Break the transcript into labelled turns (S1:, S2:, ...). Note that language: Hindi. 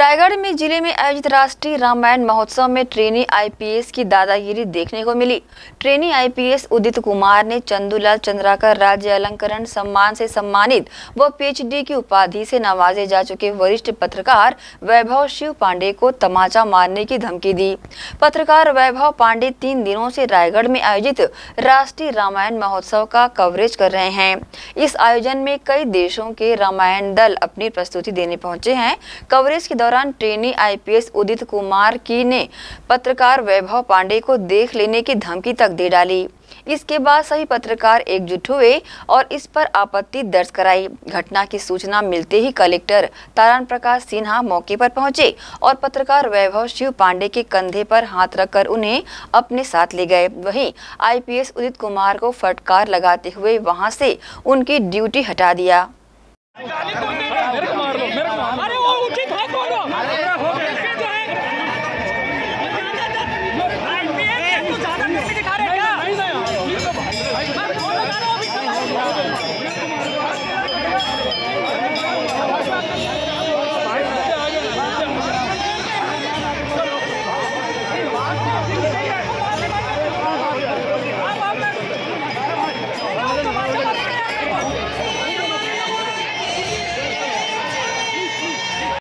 S1: रायगढ़ में जिले में आयोजित राष्ट्रीय रामायण महोत्सव में ट्रेनी आईपीएस की दादागिरी देखने को मिली ट्रेनी आईपीएस उदित कुमार ने चंदूलाल चंद्राकर राज्य अलंकरण सम्मान से सम्मानित व पीएचडी की उपाधि से नवाजे जा चुके वरिष्ठ पत्रकार वैभव शिव पांडे को तमाचा मारने की धमकी दी पत्रकार वैभव पांडे तीन दिनों से रायगढ़ में आयोजित राष्ट्रीय रामायण महोत्सव का कवरेज कर रहे हैं इस आयोजन में कई देशों के रामायण दल अपनी प्रस्तुति देने पहुंचे हैं कवरेज के दौरान दौरान ट्रेनी आईपीएस उदित कुमार की ने पत्रकार वैभव पांडे को देख लेने की धमकी तक दे डाली इसके बाद सभी पत्रकार एकजुट हुए और इस पर आपत्ति दर्ज कराई घटना की सूचना मिलते ही कलेक्टर तारण प्रकाश सिन्हा मौके पर पहुंचे और पत्रकार वैभव शिव पांडे के कंधे पर हाथ रखकर उन्हें अपने साथ ले गए वहीं आईपीएस उदित कुमार को फटकार लगाते हुए वहां से उनकी ड्यूटी हटा दिया